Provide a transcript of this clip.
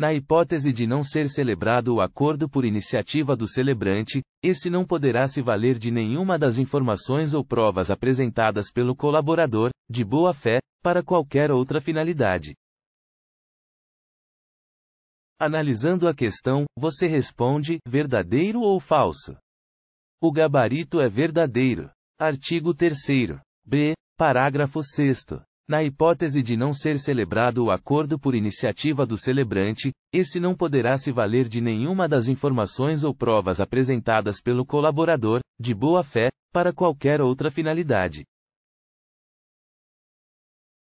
Na hipótese de não ser celebrado o acordo por iniciativa do celebrante, esse não poderá se valer de nenhuma das informações ou provas apresentadas pelo colaborador, de boa-fé, para qualquer outra finalidade. Analisando a questão, você responde: verdadeiro ou falso? O gabarito é verdadeiro. Artigo 3. B. Parágrafo 6. Na hipótese de não ser celebrado o acordo por iniciativa do celebrante, esse não poderá se valer de nenhuma das informações ou provas apresentadas pelo colaborador, de boa fé, para qualquer outra finalidade.